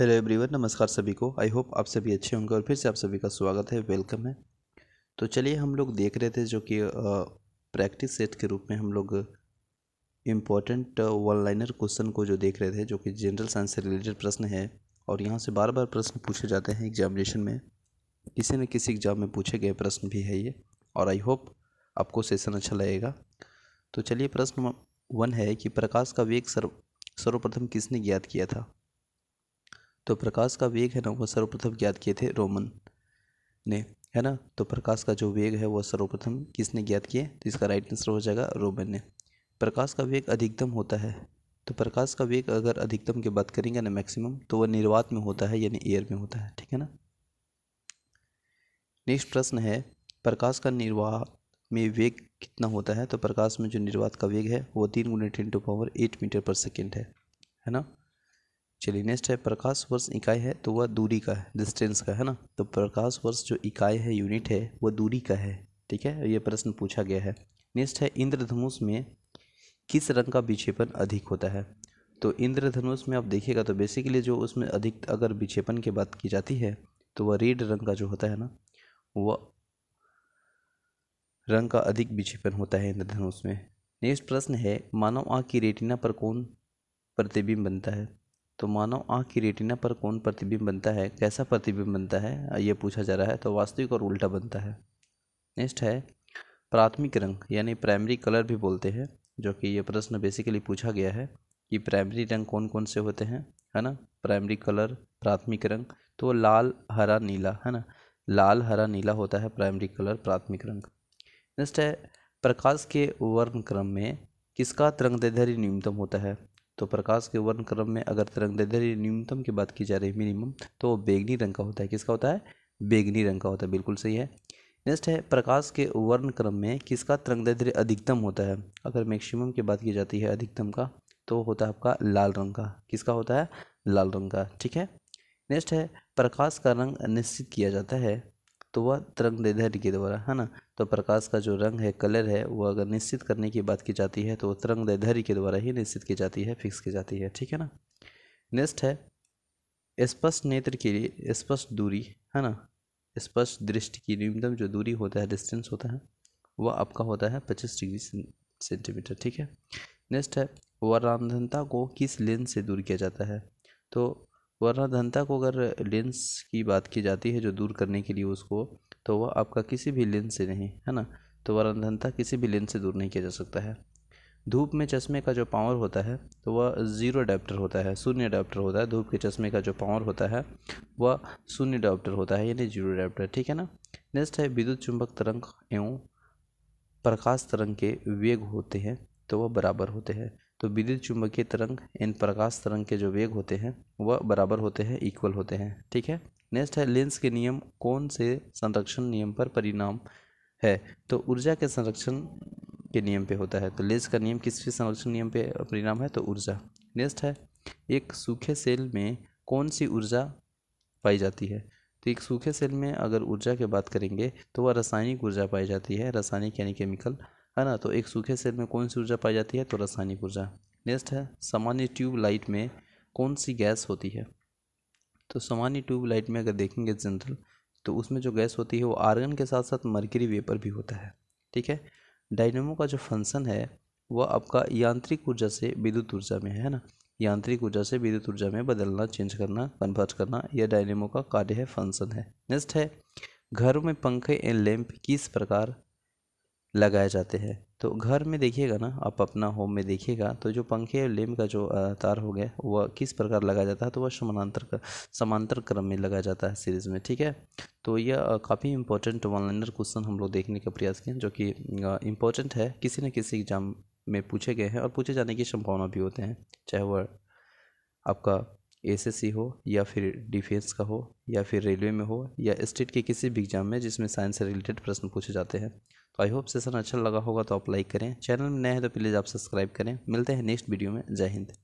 hello everyone नमस्कार सभी को आई होप आप सभी अच्छे होंगे और फिर से आप सभी का स्वागत है वेलकम है तो चलिए हम लोग देख रहे थे जो कि प्रैक्टिस सेट के रूप में हम लोग इम्पॉर्टेंट वन लाइनर क्वेश्चन को जो देख रहे थे जो कि जनरल साइंस से रिलेटेड प्रश्न है और यहाँ से बार बार प्रश्न पूछे जाते हैं एग्जामिनेशन में किसी न किसी एग्जाम में पूछे गए प्रश्न भी है ये और आई होप आपको सेशन अच्छा लगेगा तो चलिए प्रश्न वन है कि प्रकाश का वेग सर्व सर्वप्रथम किसने ज्ञात किया था तो प्रकाश का वेग है ना वह सर्वप्रथम ज्ञात किए थे रोमन ने है ना तो प्रकाश का जो वेग है वह सर्वप्रथम किसने ज्ञात किए तो इसका राइट आंसर हो जाएगा रोमन ने प्रकाश का वेग अधिकतम होता है तो प्रकाश का वेग अगर अधिकतम की बात करेंगे ना मैक्सिमम तो वह निर्वात में होता है यानी एयर में होता है ठीक है ना नेक्स्ट प्रश्न है प्रकाश का निर्वाह में वेग कितना होता है तो प्रकाश में जो निर्वात का वेग है वो तीन ten to power eight metre per second है है ना चलिए नेक्स्ट है प्रकाश वर्ष इकाई है तो वह दूरी का है डिस्टेंस का है ना तो प्रकाश वर्ष जो इकाई है यूनिट है वह दूरी का है ठीक है ये प्रश्न पूछा गया है नेक्स्ट है इंद्रधनुष में किस रंग का विक्षेपण अधिक होता है तो इंद्रधनुष में आप देखिएगा तो बेसिकली जो उसमें अधिक अगर विक्षेपण की बात की जाती है तो वह रेड रंग का जो होता है ना वह रंग का अधिक विक्षेपण होता है इंद्रधनुष में नेक्स्ट प्रश्न है मानव आँख की रेटिना पर कौन प्रतिबिंब बनता है तो मानव आँख की रेटिना पर कौन प्रतिबिंब बनता है कैसा प्रतिबिंब बनता है ये पूछा जा रहा है तो वास्तविक और उल्टा बनता है नेक्स्ट है प्राथमिक रंग यानी प्राइमरी कलर भी बोलते हैं जो कि ये प्रश्न बेसिकली पूछा गया है कि प्राइमरी रंग कौन कौन से होते हैं है ना प्राइमरी कलर प्राथमिक रंग तो लाल हरा नीला है ना लाल हरा नीला होता है प्राइमरी कलर प्राथमिक रंग नेक्स्ट है प्रकाश के वर्ण क्रम में किसका तरंग तरंगदैर्ध्य न्यूनतम होता है तो प्रकाश के वर्ण क्रम में अगर तरंगदैर्ध्य न्यूनतम की बात की जा रही है मिनिमम तो वो बेगनी रंग का होता है किसका होता है बेगनी रंग का होता है बिल्कुल सही है नेक्स्ट है प्रकाश के वर्ण क्रम में किसका तरंगदैर्ध्य अधिकतम होता है अगर मैक्सिमम की बात की जाती है अधिकतम का तो होता है आपका लाल रंग का किसका होता है लाल रंग का ठीक है नेक्स्ट है प्रकाश का रंग निश्चित किया जाता है तो वह तरंगदैर्ध्य के द्वारा है ना तो प्रकाश का जो रंग है कलर है वो अगर निश्चित करने की बात की जाती है तो वो तरंग दैधर्य के द्वारा ही निश्चित की जाती है फिक्स की जाती है ठीक है ना नेक्स्ट है स्पष्ट नेत्र के लिए स्पष्ट दूरी है ना स्पष्ट दृष्टि की न्यूनतम जो दूरी होता है डिस्टेंस होता है वह आपका होता है पच्चीस डिग्री सेंटीमीटर ठीक है नेक्स्ट है रामधनता को किस लेंस से दूर किया जाता है तो वरना धनता को अगर लेंस की बात की जाती है जो दूर करने के लिए उसको तो वह आपका किसी भी लेंस से नहीं है ना तो वरना धनता किसी भी लेंस से दूर नहीं किया जा सकता है धूप में चश्मे का जो पावर होता है तो वह ज़ीरो अडाप्टर होता है शून्य अडाप्टर होता है धूप के चश्मे का जो पावर होता है वह शून्य अडाप्टर होता है यानी जीरो अडाप्टर ठीक है ना नेक्स्ट है विद्युत चुंबक तरंग एवं प्रकाश तरंग के वेग होते हैं तो वह बराबर होते हैं तो विद्युत चुंबकीय तरंग इन प्रकाश तरंग के जो वेग होते हैं वह बराबर होते हैं इक्वल होते हैं ठीक है नेक्स्ट है लेंस के नियम कौन से संरक्षण नियम पर परिणाम है तो ऊर्जा के संरक्षण के नियम पे होता है तो लेंस का नियम किस संरक्षण नियम पे परिणाम है तो ऊर्जा नेक्स्ट है एक सूखे सेल में कौन सी ऊर्जा पाई जाती है तो एक सूखे सेल में अगर ऊर्जा की बात करेंगे तो वह रासायनिक ऊर्जा पाई जाती है रासायनिक यानी केमिकल है ना तो एक सूखे सेल में कौन सी ऊर्जा पाई जाती है तो रासायनिक ऊर्जा नेक्स्ट है सामान्य ट्यूब लाइट में कौन सी गैस होती है तो सामान्य ट्यूब लाइट में अगर देखेंगे जनरल तो उसमें जो गैस होती है वो आर्गन के साथ साथ मरकरी वेपर भी होता है ठीक है डायनेमो का जो फंक्शन है वह आपका यांत्रिक ऊर्जा से विद्युत ऊर्जा में है ना यांत्रिक ऊर्जा से विद्युत ऊर्जा में बदलना चेंज करना कन्वर्ट करना यह डायनेमो का कार्य है फंक्शन है नेक्स्ट है घरों में पंखे एंड लैंप किस प्रकार लगाए जाते हैं तो घर में देखिएगा ना आप अपना होम में देखिएगा तो जो पंखे लेम का जो तार हो गया वह किस प्रकार लगाया जाता है तो वह समानांतर कर, समांतर क्रम में लगाया जाता है सीरीज़ में ठीक है तो यह काफ़ी इंपॉर्टेंट वन लाइनर क्वेश्चन हम लोग देखने का प्रयास किए जो कि इम्पोर्टेंट है किसी न किसी एग्जाम में पूछे गए हैं और पूछे जाने की संभावना भी होते हैं चाहे वह आपका एसएससी हो या फिर डिफेंस का हो या फिर रेलवे में हो या स्टेट के किसी भी एग्जाम में जिसमें साइंस से रिलेटेड प्रश्न पूछे जाते हैं तो आई होप सेशन अच्छा लगा होगा तो आप लाइक करें चैनल में नए हैं तो प्लीज़ आप सब्सक्राइब करें मिलते हैं नेक्स्ट वीडियो में जय हिंद